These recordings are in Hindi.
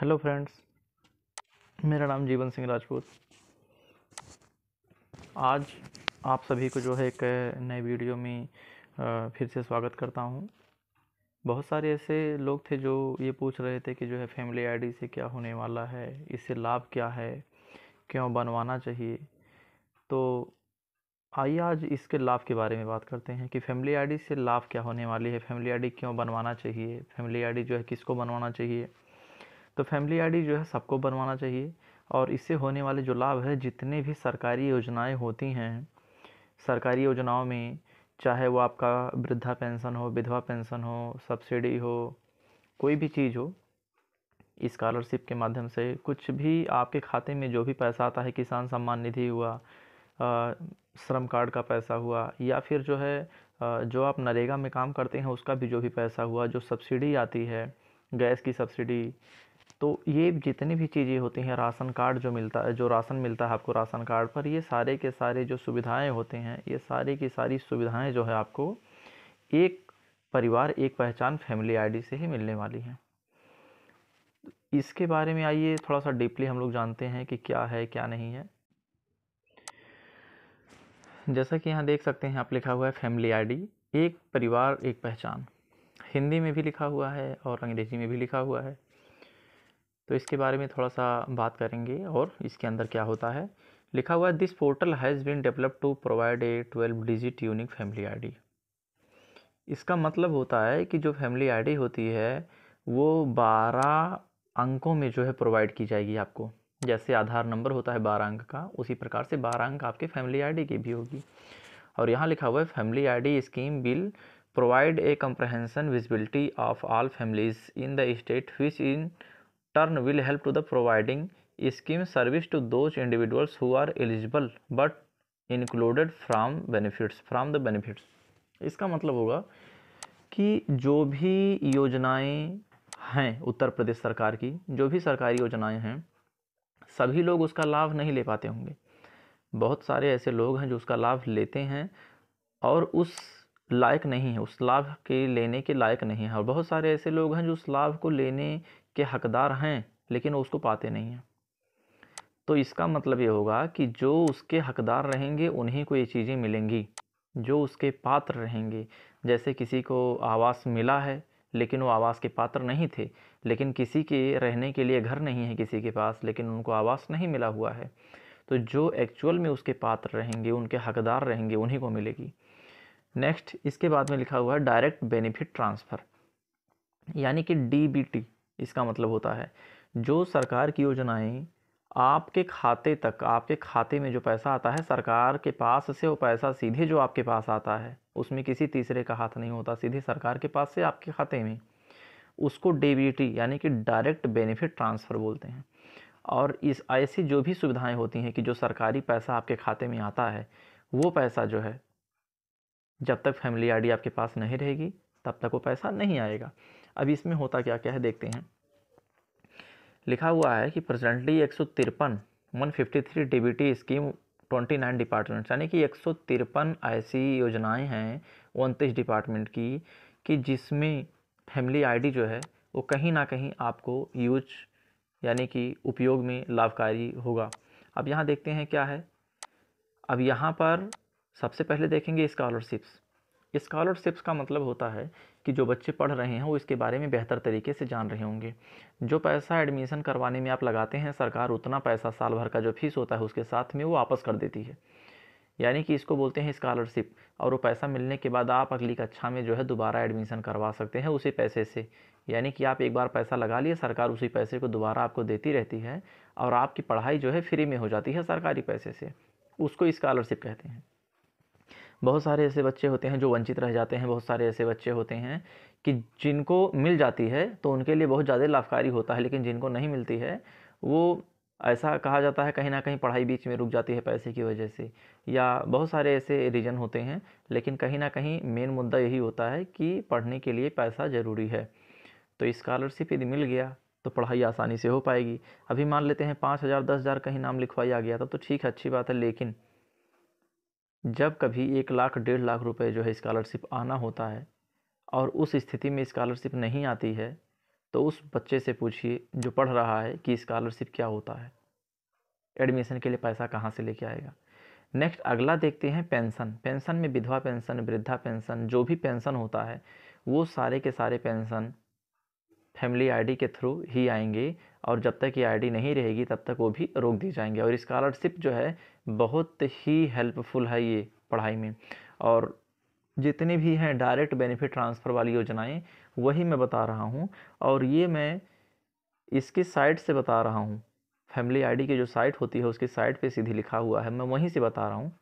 हेलो फ्रेंड्स मेरा नाम जीवन सिंह राजपूत आज आप सभी को जो है एक नए वीडियो में फिर से स्वागत करता हूं बहुत सारे ऐसे लोग थे जो ये पूछ रहे थे कि जो है फैमिली आईडी से क्या होने वाला है इससे लाभ क्या है क्यों बनवाना चाहिए तो आइए आज इसके लाभ के बारे में बात करते हैं कि फैमिली आईडी से लाभ क्या होने वाली है फैमिली आईडी क्यों बनवाना चाहिए फैमिली आईडी जो है किसको बनवाना चाहिए तो फैमिली आईडी जो है सबको बनवाना चाहिए और इससे होने वाले जो लाभ है जितने भी सरकारी योजनाएं होती हैं सरकारी योजनाओं में चाहे वो आपका वृद्धा पेंशन हो विधवा पेंशन हो सब्सिडी हो कोई भी चीज़ हो इस्कॉलरशिप के माध्यम से कुछ भी आपके खाते में जो भी पैसा आता है किसान सम्मान निधि हुआ श्रम कार्ड का पैसा हुआ या फिर जो है जो आप नरेगा में काम करते हैं उसका भी जो भी पैसा हुआ जो सब्सिडी आती है गैस की सब्सिडी तो ये जितनी भी चीज़ें होती हैं राशन कार्ड जो मिलता है जो राशन मिलता है आपको राशन कार्ड पर ये सारे के सारे जो सुविधाएं होते हैं ये सारे की सारी सुविधाएं जो है आपको एक परिवार एक पहचान फैमिली आईडी से ही मिलने वाली हैं इसके बारे में आइए थोड़ा सा डीपली हम लोग जानते हैं कि क्या है क्या नहीं है जैसा कि यहाँ देख सकते हैं आप लिखा हुआ है फैमिली आई एक परिवार एक पहचान हिंदी में भी लिखा हुआ है और अंग्रेज़ी में भी लिखा हुआ है तो इसके बारे में थोड़ा सा बात करेंगे और इसके अंदर क्या होता है लिखा हुआ है this portal has been develop to provide a twelve digit unique family ID इसका मतलब होता है कि जो फैमिली आईडी होती है वो बारह अंकों में जो है प्रोवाइड की जाएगी आपको जैसे आधार नंबर होता है बारह अंक का उसी प्रकार से बारह अंक आपके फैमिली आईडी की भी होगी और यहाँ लिखा हुआ है family ID scheme will provide a comprehension visibility of all families in the state which in turn will help to the providing scheme service to those individuals who are eligible but included from benefits from the benefits इसका मतलब होगा कि जो भी योजनाएं हैं उत्तर प्रदेश सरकार की जो भी सरकारी योजनाएं हैं सभी लोग उसका लाभ नहीं ले पाते होंगे बहुत सारे ऐसे लोग हैं जो उसका लाभ लेते हैं और उस लायक नहीं है उस लाभ के लेने के लायक नहीं है और बहुत सारे ऐसे लोग हैं जो उस लाभ को लेने के हकदार हैं लेकिन वो उसको पाते नहीं हैं तो इसका मतलब ये होगा कि जो उसके हकदार रहेंगे उन्हीं को ये चीज़ें मिलेंगी जो उसके पात्र रहेंगे जैसे किसी को आवास मिला है लेकिन वो आवास के पात्र नहीं थे लेकिन किसी के रहने के लिए घर नहीं है किसी के पास लेकिन उनको आवास नहीं मिला हुआ है तो जो एक्चुअल में उसके पात्र रहेंगे उनके हकदार रहेंगे उन्हीं को मिलेगी नेक्स्ट इसके बाद में लिखा हुआ है डायरेक्ट बेनिफिट ट्रांसफ़र यानी कि डी इसका मतलब होता है जो सरकार की योजनाएं आपके खाते तक आपके खाते में जो पैसा आता है सरकार के पास से वो पैसा सीधे जो आपके पास आता है उसमें किसी तीसरे का हाथ नहीं होता सीधे सरकार के पास से आपके खाते में उसको डेबीटी यानी कि डायरेक्ट बेनिफिट ट्रांसफ़र बोलते हैं और इस ऐसी जो भी सुविधाएं होती हैं कि जो सरकारी पैसा आपके खाते में आता है वो पैसा जो है जब तक फैमिली आईडी आपके पास नहीं रहेगी तब तक वो पैसा नहीं आएगा अब इसमें होता क्या क्या है देखते हैं लिखा हुआ है कि प्रेजेंटली एक सौ तिरपन one fifty three D B T scheme twenty nine departments यानी कि एक सौ तिरपन ऐसी योजनाएँ हैं उनतीस डिपार्टमेंट की कि जिसमें फैमिली आईडी जो है वो कहीं ना कहीं आपको यूज यानी कि उपयोग में लाभकारी होगा अब यहाँ देखते हैं क्या है अब यहाँ पर सबसे पहले देखेंगे स्कॉलरशिप्स स्कॉलरशिप्स का मतलब होता है कि जो बच्चे पढ़ रहे हैं वो इसके बारे में बेहतर तरीके से जान रहे होंगे जो पैसा एडमिशन करवाने में आप लगाते हैं सरकार उतना पैसा साल भर का जो फीस होता है उसके साथ में वो वापस कर देती है यानी कि इसको बोलते हैं स्कॉलरशिप और वो पैसा मिलने के बाद आप अगली कक्षा में जो है दोबारा एडमिशन करवा सकते हैं उसी पैसे से यानी कि आप एक बार पैसा लगा लिए सरकार उसी पैसे को दोबारा आपको देती रहती है और आपकी पढ़ाई जो है फ्री में हो जाती है सरकारी पैसे से उसको स्कॉलरशिप कहते हैं बहुत सारे ऐसे बच्चे होते हैं जो वंचित रह जाते हैं बहुत सारे ऐसे बच्चे होते हैं कि जिनको मिल जाती है तो उनके लिए बहुत ज़्यादा लाभकारी होता है लेकिन जिनको नहीं मिलती है वो ऐसा कहा जाता है कहीं ना कहीं पढ़ाई बीच में रुक जाती है पैसे की वजह से या बहुत सारे ऐसे रीज़न होते हैं लेकिन कहीं ना कहीं मेन मुद्दा यही होता है कि पढ़ने के लिए पैसा ज़रूरी है तो इस्कॉलरशिप यदि मिल गया तो पढ़ाई आसानी से हो पाएगी अभी मान लेते हैं पाँच हज़ार दस हज़ार कहीं नाम लिखवाया गया था तो ठीक है अच्छी बात है लेकिन जब कभी एक लाख डेढ़ लाख रुपए जो है इस्कॉलरशिप आना होता है और उस स्थिति में इस्कॉलरशिप नहीं आती है तो उस बच्चे से पूछिए जो पढ़ रहा है कि इस्कॉलरशिप क्या होता है एडमिशन के लिए पैसा कहाँ से लेके आएगा नेक्स्ट अगला देखते हैं पेंशन पेंशन में विधवा पेंशन वृद्धा पेंशन जो भी पेंशन होता है वो सारे के सारे पेंशन फैमिली आईडी के थ्रू ही आएंगे और जब तक ये आईडी नहीं रहेगी तब तक वो भी रोक दी जाएंगे और स्कॉलरशिप जो है बहुत ही हेल्पफुल है ये पढ़ाई में और जितनी भी हैं डायरेक्ट बेनिफिट ट्रांसफ़र वाली योजनाएं वही मैं बता रहा हूँ और ये मैं इसकी साइट से बता रहा हूँ फैमिली आईडी की जो साइट होती है उसकी साइट पे सीधी लिखा हुआ है मैं वहीं से बता रहा हूँ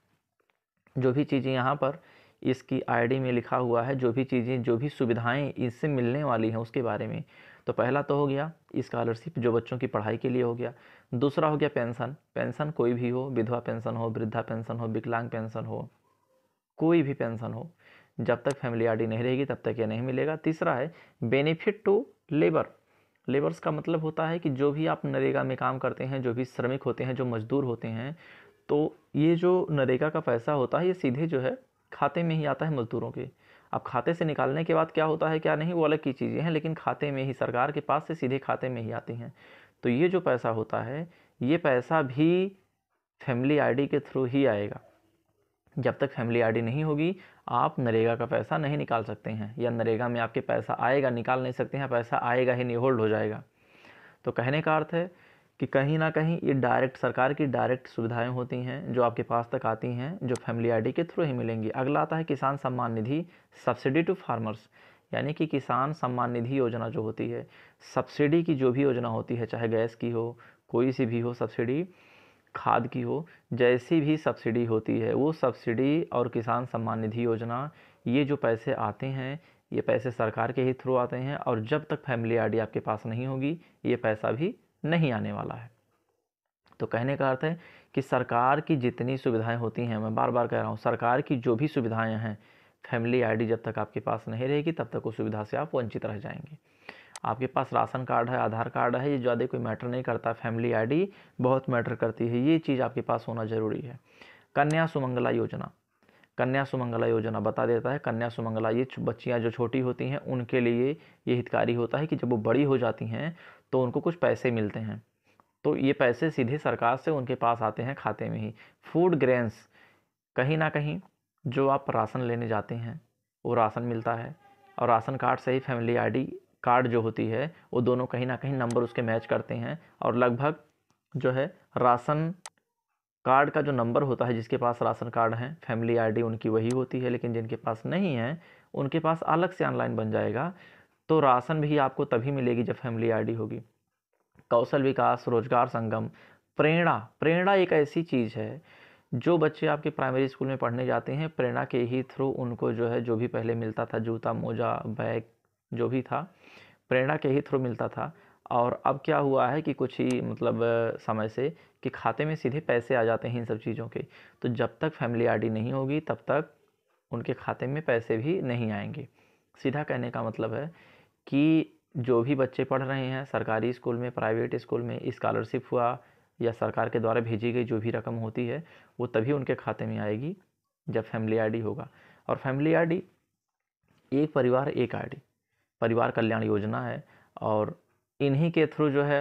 जो भी चीज़ें यहाँ पर इसकी आईडी में लिखा हुआ है जो भी चीज़ें जो भी सुविधाएं इससे मिलने वाली हैं उसके बारे में तो पहला तो हो गया स्कॉलरशिप जो बच्चों की पढ़ाई के लिए हो गया दूसरा हो गया पेंशन पेंशन कोई भी हो विधवा पेंशन हो वृद्धा पेंशन हो विकलांग पेंशन हो कोई भी पेंशन हो जब तक फैमिली आईडी नहीं रहेगी तब तक ये नहीं मिलेगा तीसरा है बेनिफिट टू लेबर लेबर्स का मतलब होता है कि जो भी आप नरेगा में काम करते हैं जो भी श्रमिक होते हैं जो मजदूर होते हैं तो ये जो नरेगा का पैसा होता है ये सीधे जो है खाते में ही आता है मज़दूरों के अब खाते से निकालने के बाद क्या होता है क्या नहीं वो अलग की चीज़ें हैं लेकिन खाते में ही सरकार के पास से सीधे खाते में ही आती हैं तो ये जो पैसा होता है ये पैसा भी फैमिली आईडी के थ्रू ही आएगा जब तक फैमिली आईडी नहीं होगी आप नरेगा का पैसा नहीं निकाल सकते हैं या नरेगा में आपके पैसा आएगा निकाल नहीं सकते हैं पैसा आएगा ही नहीं होल्ड हो जाएगा तो कहने का अर्थ है कि कहीं ना कहीं ये डायरेक्ट सरकार की डायरेक्ट सुविधाएं होती हैं जो आपके पास तक आती हैं जो फैमिली आईडी के थ्रू ही मिलेंगी अगला आता है किसान सम्मान निधि सब्सिडी टू फार्मर्स यानी कि किसान सम्मान निधि योजना जो होती है सब्सिडी की जो भी योजना होती है चाहे गैस की हो कोई सी भी हो सब्सिडी खाद की हो जैसी भी सब्सिडी होती है वो सब्सिडी और किसान सम्मान निधि योजना ये जो पैसे आते हैं ये पैसे सरकार के ही थ्रू आते हैं और जब तक फैमिली आईडी आपके पास नहीं होगी ये पैसा भी नहीं आने वाला है तो कहने का अर्थ है कि सरकार की जितनी सुविधाएं होती हैं मैं बार बार कह रहा हूँ सरकार की जो भी सुविधाएं हैं फैमिली आईडी जब तक आपके पास नहीं रहेगी तब तक उस सुविधा से आप वंचित रह जाएंगे आपके पास राशन कार्ड है आधार कार्ड है ये ज़्यादा कोई मैटर नहीं करता फैमिली आईडी बहुत मैटर करती है ये चीज़ आपके पास होना ज़रूरी है कन्या सुमंगला योजना कन्या सुमंगला योजना बता देता है कन्या सुमंगला ये बच्चियाँ जो छोटी होती हैं उनके लिए ये हितकारी होता है कि जब वो बड़ी हो जाती हैं तो उनको कुछ पैसे मिलते हैं तो ये पैसे सीधे सरकार से उनके पास आते हैं खाते में ही फूड ग्रेन्स कहीं ना कहीं जो आप राशन लेने जाते हैं वो राशन मिलता है और राशन कार्ड से ही फैमिली आईडी कार्ड जो होती है वो दोनों कहीं ना कहीं नंबर उसके मैच करते हैं और लगभग जो है राशन कार्ड का जो नंबर होता है जिसके पास राशन कार्ड हैं फैमिली आईडी उनकी वही होती है लेकिन जिनके पास नहीं है उनके पास अलग से ऑनलाइन बन जाएगा तो राशन भी आपको तभी मिलेगी जब फैमिली आईडी होगी कौशल विकास रोजगार संगम प्रेरणा प्रेरणा एक ऐसी चीज़ है जो बच्चे आपके प्राइमरी स्कूल में पढ़ने जाते हैं प्रेरणा के ही थ्रू उनको जो है जो भी पहले मिलता था जूता मोजा बैग जो भी था प्रेरणा के ही थ्रू मिलता था और अब क्या हुआ है कि कुछ ही मतलब समय से कि खाते में सीधे पैसे आ जाते हैं इन सब चीज़ों के तो जब तक फैमिली आईडी नहीं होगी तब तक उनके खाते में पैसे भी नहीं आएंगे सीधा कहने का मतलब है कि जो भी बच्चे पढ़ रहे हैं सरकारी स्कूल में प्राइवेट स्कूल में इस्कॉलरशिप हुआ या सरकार के द्वारा भेजी गई जो भी रकम होती है वो तभी उनके खाते में आएगी जब फैमिली आईडी होगा और फैमिली आईडी एक परिवार एक आईडी परिवार कल्याण योजना है और इन्हीं के थ्रू जो है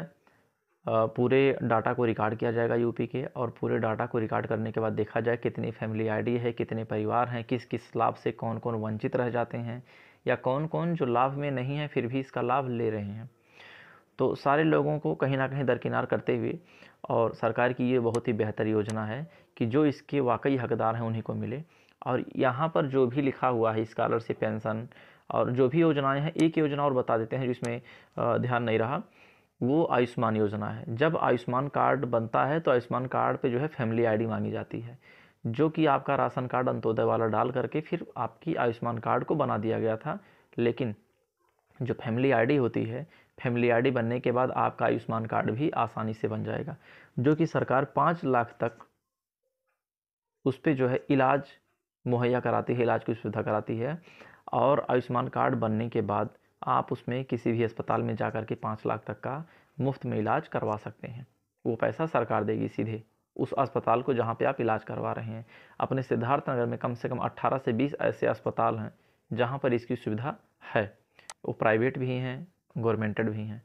पूरे डाटा को रिकॉर्ड किया जाएगा यूपी के और पूरे डाटा को रिकॉर्ड करने के बाद देखा जाए कितनी फैमिली आईडी है कितने परिवार हैं किस किस लाभ से कौन कौन वंचित रह जाते हैं या कौन कौन जो लाभ में नहीं है फिर भी इसका लाभ ले रहे हैं तो सारे लोगों को कहीं ना कहीं दरकिनार करते हुए और सरकार की ये बहुत ही बेहतर योजना है कि जो इसके वाकई हकदार हैं उन्हीं को मिले और यहाँ पर जो भी लिखा हुआ है इस्कॉलरशिप पेंशन और जो भी योजनाएं हैं एक योजना और बता देते हैं जिसमें ध्यान नहीं रहा वो आयुष्मान योजना है जब आयुष्मान कार्ड बनता है तो आयुष्मान कार्ड पे जो है फैमिली आईडी मांगी जाती है जो कि आपका राशन कार्ड अंत्योदय वाला डाल करके फिर आपकी आयुष्मान कार्ड को बना दिया गया था लेकिन जो फैमिली आईडी होती है फैमिली आईडी बनने के बाद आपका आयुष्मान कार्ड भी आसानी से बन जाएगा जो कि सरकार पाँच लाख तक उस पर जो है इलाज मुहैया कराती है इलाज की सुविधा कराती है और आयुष्मान कार्ड बनने के बाद आप उसमें किसी भी अस्पताल में जा कर के पाँच लाख तक का मुफ्त में इलाज करवा सकते हैं वो पैसा सरकार देगी सीधे उस अस्पताल को जहाँ पे आप इलाज करवा रहे हैं अपने सिद्धार्थ नगर में कम से कम 18 से 20 ऐसे अस्पताल हैं जहाँ पर इसकी सुविधा है वो प्राइवेट भी हैं गवर्नमेंटेड भी हैं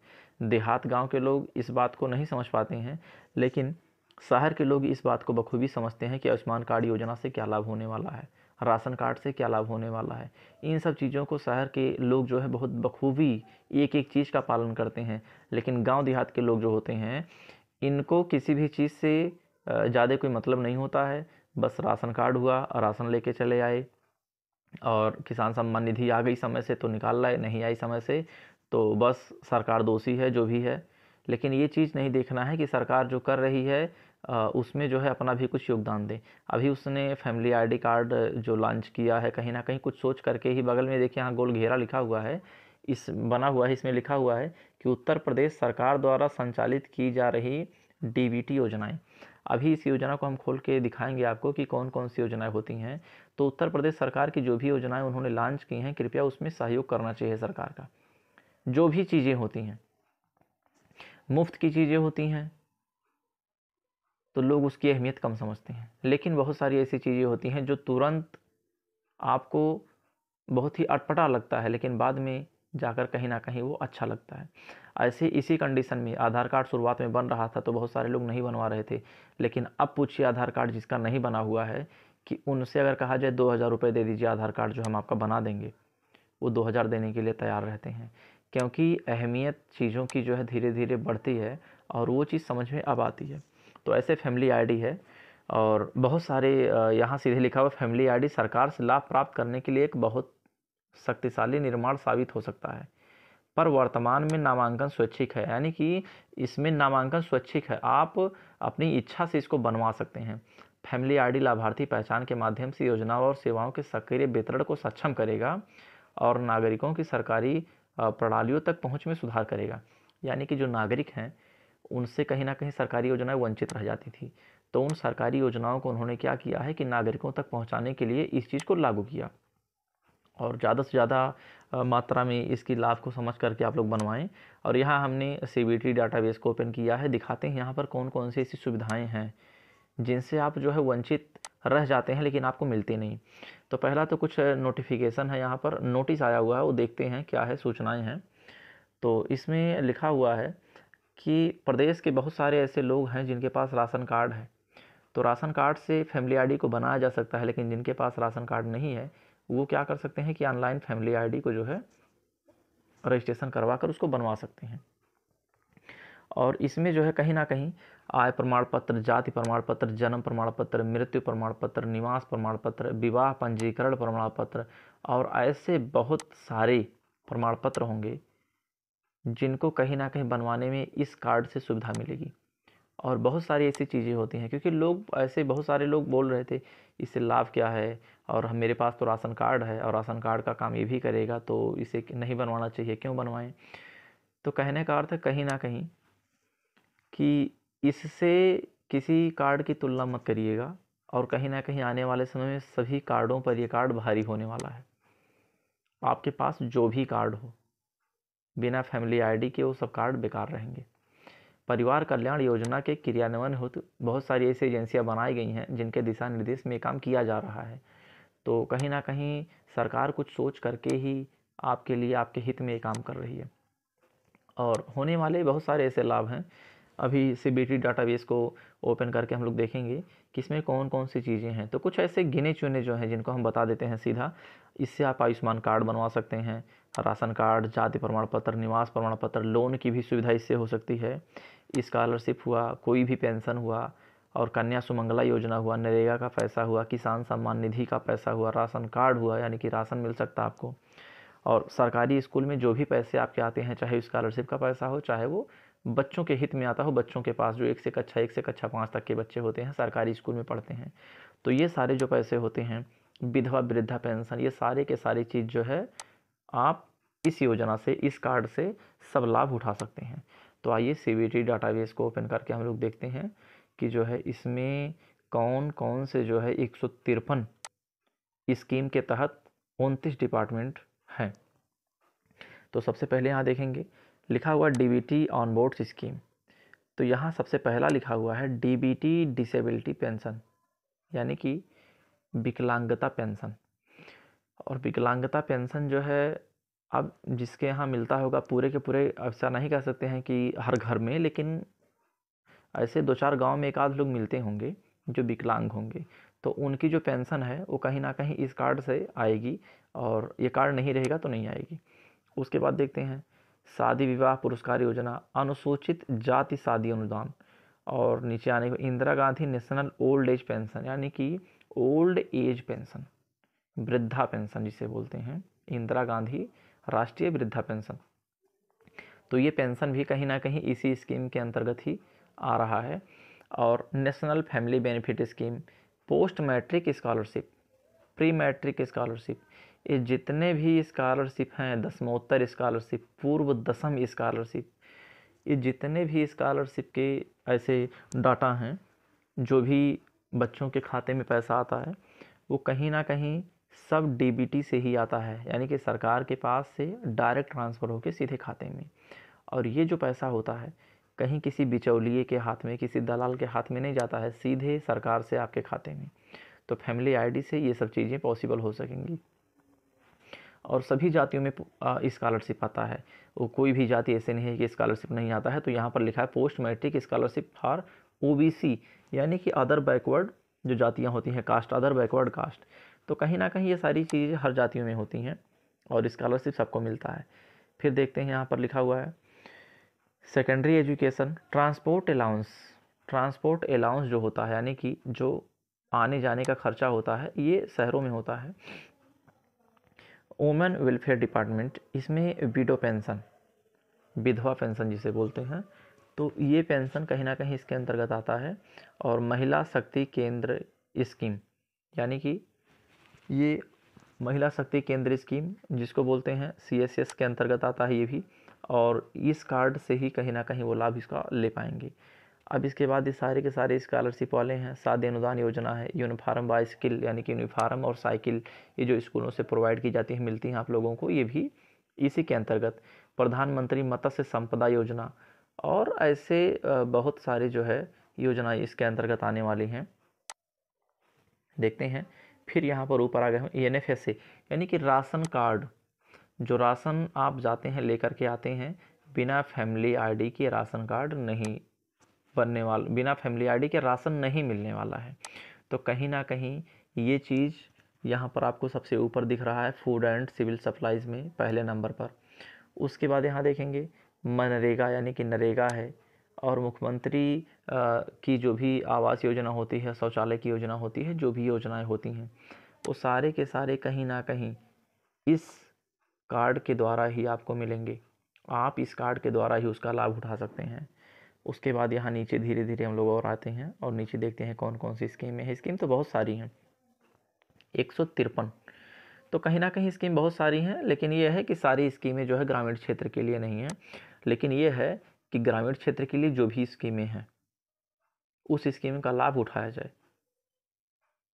देहात गांव के लोग इस बात को नहीं समझ पाते हैं लेकिन शहर के लोग इस बात को बखूबी समझते हैं कि आयुष्मान कार्ड योजना से क्या लाभ होने वाला है राशन कार्ड से क्या लाभ होने वाला है इन सब चीज़ों को शहर के लोग जो है बहुत बखूबी एक एक चीज़ का पालन करते हैं लेकिन गांव देहात के लोग जो होते हैं इनको किसी भी चीज़ से ज़्यादा कोई मतलब नहीं होता है बस राशन कार्ड हुआ और राशन लेके चले आए और किसान सम्मान निधि आ गई समय से तो निकाल लाए नहीं आई समय से तो बस सरकार दोषी है जो भी है लेकिन ये चीज़ नहीं देखना है कि सरकार जो कर रही है उसमें जो है अपना भी कुछ योगदान दें अभी उसने फैमिली आईडी कार्ड जो लॉन्च किया है कहीं ना कहीं कुछ सोच करके ही बगल में देखिए यहाँ गोल घेरा लिखा हुआ है इस बना हुआ है इसमें लिखा हुआ है कि उत्तर प्रदेश सरकार द्वारा संचालित की जा रही डी योजनाएं अभी इस योजना को हम खोल के दिखाएंगे आपको कि कौन कौन सी योजनाएं होती हैं तो उत्तर प्रदेश सरकार की जो भी योजनाएं उन्होंने लॉन्च की हैं कृपया उसमें सहयोग करना चाहिए सरकार का जो भी चीज़ें होती हैं मुफ्त की चीज़ें होती हैं तो लोग उसकी अहमियत कम समझते हैं लेकिन बहुत सारी ऐसी चीज़ें होती हैं जो तुरंत आपको बहुत ही अटपटा लगता है लेकिन बाद में जाकर कहीं ना कहीं वो अच्छा लगता है ऐसे इसी कंडीशन में आधार कार्ड शुरुआत में बन रहा था तो बहुत सारे लोग नहीं बनवा रहे थे लेकिन अब पूछिए आधार कार्ड जिसका नहीं बना हुआ है कि उनसे अगर कहा जाए दो हज़ार रुपये दे दीजिए आधार कार्ड जो हम आपका बना देंगे वो दो हज़ार देने के लिए तैयार रहते हैं क्योंकि अहमियत चीज़ों की जो है धीरे धीरे बढ़ती है और वो चीज़ समझ में अब आती है तो ऐसे फैमिली आईडी है और बहुत सारे यहाँ सीधे लिखा हुआ फैमिली आईडी सरकार से लाभ प्राप्त करने के लिए एक बहुत शक्तिशाली निर्माण साबित हो सकता है पर वर्तमान में नामांकन स्वैच्छिक है यानी कि इसमें नामांकन स्वैच्छिक है आप अपनी इच्छा से इसको बनवा सकते हैं फैमिली आईडी लाभार्थी पहचान के माध्यम से योजनाओं और सेवाओं के सक्रिय वितरण को सक्षम करेगा और नागरिकों की सरकारी प्रणालियों तक पहुंच में सुधार करेगा यानी कि जो नागरिक हैं उनसे कहीं ना कहीं सरकारी योजनाएं वंचित रह जाती थी तो उन सरकारी योजनाओं को उन्होंने क्या किया है कि नागरिकों तक पहुंचाने के लिए इस चीज़ को लागू किया और ज़्यादा से ज़्यादा मात्रा में इसकी लाभ को समझ करके आप लोग बनवाएं और यहाँ हमने सी बी टी डाटाबेस को ओपन किया है दिखाते हैं यहाँ पर कौन कौन सी ऐसी सुविधाएं हैं जिनसे आप जो है वंचित रह जाते हैं लेकिन आपको मिलती नहीं तो पहला तो कुछ नोटिफिकेशन है यहाँ पर नोटिस आया हुआ है वो देखते हैं क्या है सूचनाएँ हैं तो इसमें लिखा हुआ है कि प्रदेश के बहुत सारे ऐसे लोग हैं जिनके पास राशन कार्ड है तो राशन कार्ड से फैमिली आईडी को बनाया जा सकता है लेकिन जिनके पास राशन कार्ड नहीं है वो क्या कर सकते हैं कि ऑनलाइन फैमिली आईडी को जो है रजिस्ट्रेशन करवा कर उसको बनवा सकते हैं और इसमें जो है कहीं ना कहीं आय प्रमाण पत्र जाति प्रमाण पत्र जन्म प्रमाण पत्र मृत्यु प्रमाण पत्र निवास प्रमाण पत्र विवाह पंजीकरण प्रमाण पत्र और ऐसे बहुत सारे प्रमाण पत्र होंगे जिनको कहीं ना कहीं बनवाने में इस कार्ड से सुविधा मिलेगी और बहुत सारी ऐसी चीज़ें होती हैं क्योंकि लोग ऐसे बहुत सारे लोग बोल रहे थे इससे लाभ क्या है और हम मेरे पास तो राशन कार्ड है और राशन कार्ड का काम ये भी करेगा तो इसे नहीं बनवाना चाहिए क्यों बनवाएं तो कहने का अर्थ है कहीं ना कहीं कि इससे किसी कार्ड की तुलना मत करिएगा और कहीं ना कहीं आने वाले समय में सभी कार्डों पर ये कार्ड भारी होने वाला है आपके पास जो भी कार्ड हो बिना फैमिली आईडी के वो सब कार्ड बेकार रहेंगे परिवार कल्याण योजना के क्रियान्वयन हेतु बहुत सारी ऐसी एजेंसियाँ बनाई गई हैं जिनके दिशा निर्देश में काम किया जा रहा है तो कहीं ना कहीं सरकार कुछ सोच करके ही आपके लिए आपके हित में काम कर रही है और होने वाले बहुत सारे ऐसे लाभ हैं अभी सी डाटाबेस को ओपन करके हम लोग देखेंगे कि इसमें कौन कौन सी चीज़ें हैं तो कुछ ऐसे गिने चुने जो हैं जिनको हम बता देते हैं सीधा इससे आप आयुष्मान कार्ड बनवा सकते हैं राशन कार्ड जाति प्रमाण पत्र निवास प्रमाण पत्र लोन की भी सुविधा इससे हो सकती है स्कॉलरशिप हुआ कोई भी पेंशन हुआ और कन्या सुमंगला योजना हुआ नरेगा का पैसा हुआ किसान सम्मान निधि का पैसा हुआ राशन कार्ड हुआ यानी कि राशन मिल सकता आपको और सरकारी स्कूल में जो भी पैसे आपके आते हैं चाहे स्कॉलरशिप का पैसा हो चाहे वो बच्चों के हित में आता हो बच्चों के पास जो एक से कक्षा अच्छा, एक से कक्षा अच्छा पाँच तक के बच्चे होते हैं सरकारी स्कूल में पढ़ते हैं तो ये सारे जो पैसे होते हैं विधवा वृद्धा पेंशन ये सारे के सारे चीज़ जो है आप इस योजना से इस कार्ड से सब लाभ उठा सकते हैं तो आइए सी बेस को ओपन करके हम लोग देखते हैं कि जो है इसमें कौन कौन से जो है एक सौ तिरपन स्कीम के तहत उनतीस डिपार्टमेंट हैं तो सबसे पहले यहाँ देखेंगे लिखा हुआ D B T on board scheme तो यहाँ सबसे पहला लिखा हुआ है D B T disability pension यानी कि विकलांगता पेंशन और विकलांगता पेंशन जो है अब जिसके यहाँ मिलता होगा पूरे के पूरे ऐसा नहीं कह सकते हैं कि हर घर में लेकिन ऐसे दो चार गांव में एक आध लोग मिलते होंगे जो विकलांग होंगे तो उनकी जो पेंशन है वो कहीं ना कहीं इस कार्ड से आएगी और ये कार्ड नहीं रहेगा तो नहीं आएगी उसके बाद देखते हैं शादी विवाह पुरस्कार योजना अनुसूचित जाति शादी अनुदान और नीचे आने को Indira Gandhi national old age pension यानी कि ओल्ड एज पेंशन वृद्धा पेंशन जिसे बोलते हैं इंदिरा गांधी राष्ट्रीय वृद्धा पेंशन तो ये पेंशन भी कहीं ना कहीं इसी स्कीम के अंतर्गत ही आ रहा है और national family benefit scheme post matric scholarship pre matric scholarship ये जितने भी स्कॉलरशिप हैं दसमोत्तर स्कॉलरशिप पूर्व दसम स्कॉलरशिप ये जितने भी स्कॉलरशिप के ऐसे डाटा हैं जो भी बच्चों के खाते में पैसा आता है वो कहीं ना कहीं सब डीबीटी से ही आता है यानी कि सरकार के पास से डायरेक्ट ट्रांसफ़र होकर सीधे खाते में और ये जो पैसा होता है कहीं किसी बिचौलिए के हाथ में किसी दलाल के हाथ में नहीं जाता है सीधे सरकार से आपके खाते में तो फैमिली आईडी से ये सब चीज़ें पॉसिबल हो सकेंगी और सभी जातियों में स्कॉलरशिप आता है वो कोई भी जाति ऐसे नहीं है कि स्कॉलरशिप नहीं आता है तो यहाँ पर लिखा है post matric scholarship for O यानी कि अदर बैकवर्ड जो जातियाँ होती हैं कास्ट अदर बैकवर्ड कास्ट तो कहीं ना कहीं ये सारी चीज़ें हर जातियों में होती हैं और इस्कॉलरशिप सबको मिलता है फिर देखते हैं यहाँ पर लिखा हुआ है secondary education transport allowance transport allowance जो होता है यानी कि जो आने जाने का खर्चा होता है ये शहरों में होता है वुमेन वेलफेयर डिपार्टमेंट इसमें विडो पेंशन विधवा पेंशन जिसे बोलते हैं तो ये पेंशन कहीं ना कहीं इसके अंतर्गत आता है और महिला शक्ति केंद्र स्कीम यानी कि ये महिला शक्ति केंद्र स्कीम जिसको बोलते हैं सी के अंतर्गत आता है ये भी और इस कार्ड से ही कहीं ना कहीं वो लाभ इसका ले पाएंगे अब इसके बाद ये सारे के सारे स्कॉलरशिप वाले हैं सादे अनुदान योजना है यूनिफार्म बाई स्किल यानी कि यूनिफार्म और साइकिल ये जो स्कूलों से प्रोवाइड की जाती है मिलती हैं आप लोगों को ये भी इसी के अंतर्गत प्रधानमंत्री मत्स्य संपदा योजना और ऐसे बहुत सारे जो है योजनाएँ इसके अंतर्गत आने वाली हैं देखते हैं फिर यहाँ पर ऊपर आ गए हम ई e एन यानी कि राशन कार्ड जो राशन आप जाते हैं लेकर के आते हैं बिना फैमिली आईडी के राशन कार्ड नहीं बनने वाला बिना फैमिली आईडी के राशन नहीं मिलने वाला है तो कहीं ना कहीं ये चीज़ यहाँ पर आपको सबसे ऊपर दिख रहा है फूड एंड सिविल सप्लाईज़ में पहले नंबर पर उसके बाद यहाँ देखेंगे मनरेगा यानी कि नरेगा है और मुख्यमंत्री की जो भी आवास योजना होती है शौचालय की योजना होती है जो भी योजनाएँ होती हैं वो सारे के सारे कहीं ना कहीं इस कार्ड के द्वारा ही आपको मिलेंगे आप इस कार्ड के द्वारा ही उसका लाभ उठा सकते हैं उसके बाद यहाँ नीचे धीरे धीरे हम लोग और आते हैं और नीचे देखते हैं कौन कौन सी स्कीमें हैं स्कीम तो बहुत सारी हैं एक सौ तिरपन तो कहीं ना कहीं स्कीम बहुत सारी हैं लेकिन ये है कि सारी स्कीमें जो है ग्रामीण क्षेत्र के लिए नहीं हैं लेकिन ये है कि ग्रामीण क्षेत्र के लिए जो भी स्कीमें हैं उस स्कीम का लाभ उठाया जाए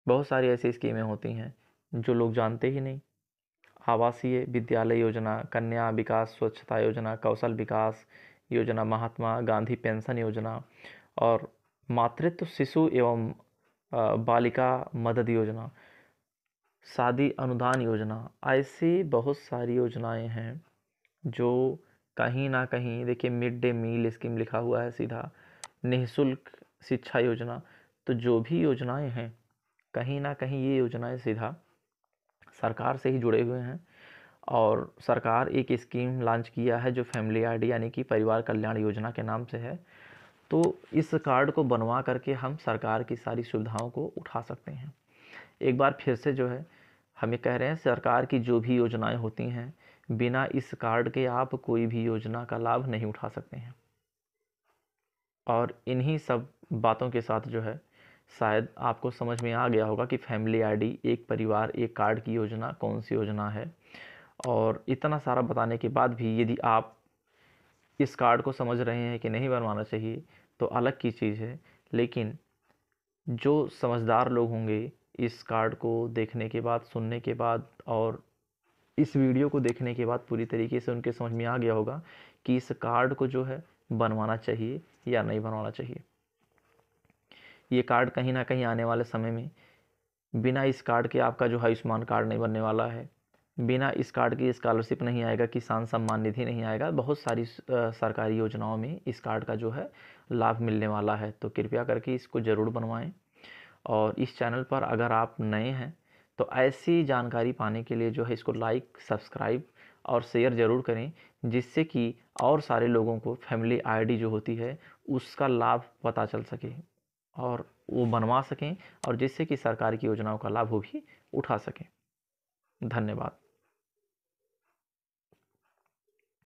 बहुत सारी ऐसी स्कीमें होती हैं जो लोग जानते ही नहीं आवासीय विद्यालय योजना कन्या विकास स्वच्छता योजना कौशल विकास योजना महात्मा गांधी पेंशन योजना और मातृत्व शिशु एवं बालिका मदद योजना शादी अनुदान योजना ऐसी बहुत सारी योजनाएं हैं जो कहीं ना कहीं देखिए मिड डे मील स्कीम लिखा हुआ है सीधा निःशुल्क शिक्षा योजना तो जो भी योजनाएं हैं कहीं ना कहीं ये योजनाएं सीधा सरकार से ही जुड़े हुए हैं और सरकार एक स्कीम लॉन्च किया है जो फैमिली आई यानी कि परिवार कल्याण योजना के नाम से है तो इस कार्ड को बनवा करके हम सरकार की सारी सुविधाओं को उठा सकते हैं एक बार फिर से जो है हम ये कह रहे हैं सरकार की जो भी योजनाएं होती हैं बिना इस कार्ड के आप कोई भी योजना का लाभ नहीं उठा सकते हैं और इन्हीं सब बातों के साथ जो है शायद आपको समझ में आ गया होगा कि फैमिली आईडी एक परिवार एक कार्ड की योजना कौन सी योजना है और इतना सारा बताने के बाद भी यदि आप इस कार्ड को समझ रहे हैं कि नहीं बनवाना चाहिए तो अलग की चीज़ है लेकिन जो समझदार लोग होंगे इस कार्ड को देखने के बाद सुनने के बाद और इस वीडियो को देखने के बाद पूरी तरीके से उनके समझ में आ गया होगा कि इस कार्ड को जो है बनवाना चाहिए या नहीं बनवाना चाहिए ये कार्ड कहीं ना कहीं आने वाले समय में बिना इस कार्ड के आपका जो है आयुष्मान कार्ड नहीं बनने वाला है बिना इस कार्ड की स्कॉलरशिप नहीं आएगा किसान सम्मान निधि नहीं आएगा बहुत सारी सरकारी योजनाओं में इस कार्ड का जो है लाभ मिलने वाला है तो कृपया करके इसको ज़रूर बनवाएं और इस चैनल पर अगर आप नए हैं तो ऐसी जानकारी पाने के लिए जो है इसको लाइक सब्सक्राइब और शेयर ज़रूर करें जिससे कि और सारे लोगों को फैमिली आई जो होती है उसका लाभ पता चल सके और वो बनवा सकें और जिससे कि सरकार की योजनाओं का लाभ वो भी उठा सकें धन्यवाद